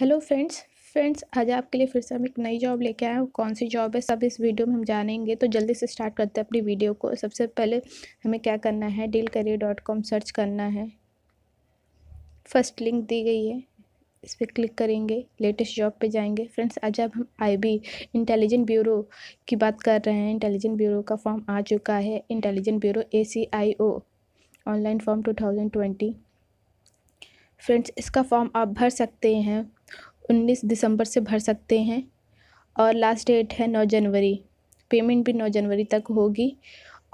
hello friends friends आज आपके लिए फिर से हम एक नई जॉब लेके आए हैं कौन सी जॉब है सब इस वीडियो में हम जानेंगे तो जल्दी से स्टार्ट करते हैं अपनी वीडियो को सबसे पहले हमें क्या करना है deal career dot com search करना है फर्स्ट लिंक दी गई है इस पर क्लिक करेंगे लेटेस्ट जॉब पे जाएंगे फ्रेंड्स आज अब हम आईबी इंटेलिजेंट ब्यूरो की बात कर रहे हैं इंटेलिजेंट ब्यूरो का फॉर्म आ चुका है intelligent bureau A online form two thousand twenty friends इसका फॉर्म आप भर सकते हैं उन्नीस दिसंबर से भर सकते हैं और लास्ट डेट है नौ जनवरी पेमेंट भी नौ जनवरी तक होगी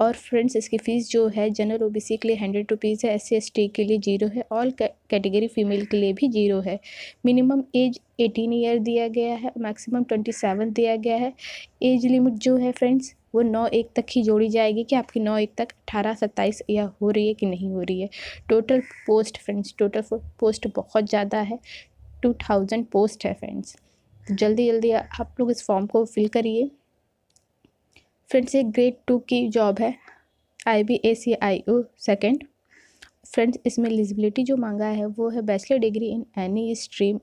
और फ्रेंड्स इसकी फ़ीस जो है जनरल ओ के लिए हंड्रेड रुपीज़ है एस सी के लिए जीरो है ऑल कैटेगरी फीमेल के लिए भी जीरो है मिनिमम एज एटीन ईयर दिया गया है मैक्सिमम ट्वेंटी सेवन दिया गया है एज लिमिट जो है फ्रेंड्स वो नौ एक तक ही जोड़ी जाएगी कि आपकी नौ एक तक अठारह सत्ताईस या हो रही है कि नहीं हो रही है total post friends total post बहुत ज़्यादा है टू थाउजेंड पोस्ट है फ्रेंड्स तो जल्दी जल्दी आप लोग इस फॉर्म को फिल करिए फ्रेंड्स ये ग्रेड टू की जॉब है I B A C I O second friends इसमें एलिजिबिलिटी जो मांगा है वो है bachelor degree in any stream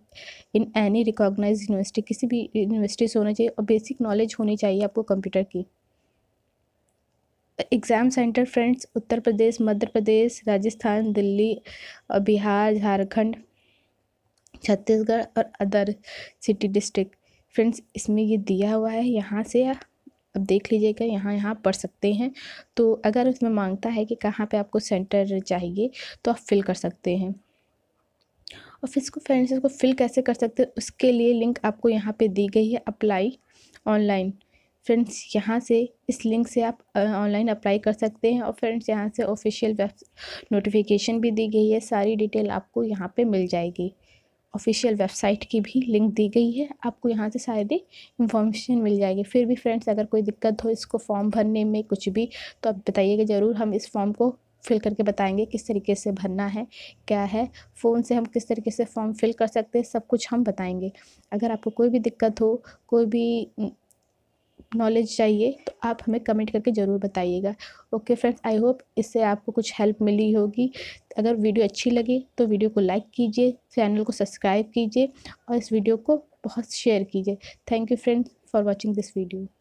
in any recognise university किसी भी यूनिवर्सिटी से होना चाहिए और बेसिक नॉलेज होनी चाहिए आपको कंप्यूटर की exam centre friends Uttar Pradesh Madhya Pradesh Rajasthan Delhi और बिहार झारखंड छत्तीसगढ़ और अदर सिटी डिस्ट्रिक्ट फ्रेंड्स इसमें ये दिया हुआ है यहाँ से अब देख लीजिएगा यहाँ यहाँ पढ़ सकते हैं तो अगर उसमें मांगता है कि कहाँ पे आपको सेंटर चाहिए तो आप फिल कर सकते हैं और फिर इसको फ्रेंड्स इसको फिल कैसे कर सकते हैं उसके लिए लिंक आपको यहाँ पे दी गई है अप्लाई ऑनलाइन फ्रेंड्स यहाँ से इस लिंक से आप ऑनलाइन अप्लाई कर सकते हैं और फ्रेंड्स यहाँ से ऑफिशियल वेब नोटिफिकेशन भी दी गई है सारी डिटेल आपको यहाँ पे मिल जाएगी ऑफिशियल वेबसाइट की भी लिंक दी गई है आपको यहाँ से सारी इंफॉर्मेशन मिल जाएगी फिर भी फ्रेंड्स अगर कोई दिक्कत हो इसको फॉर्म भरने में कुछ भी तो आप बताइएगा ज़रूर हम इस फॉर्म को फिल करके बताएंगे किस तरीके से भरना है क्या है फ़ोन से हम किस तरीके से फॉर्म फिल कर सकते हैं सब कुछ हम बताएंगे अगर आपको कोई भी दिक्कत हो कोई भी नॉलेज चाहिए तो आप हमें कमेंट करके ज़रूर बताइएगा ओके फ्रेंड्स आई होप इससे आपको कुछ हेल्प मिली होगी अगर वीडियो अच्छी लगी तो वीडियो को लाइक कीजिए चैनल को सब्सक्राइब कीजिए और इस वीडियो को बहुत शेयर कीजिए thank you friends for watching this video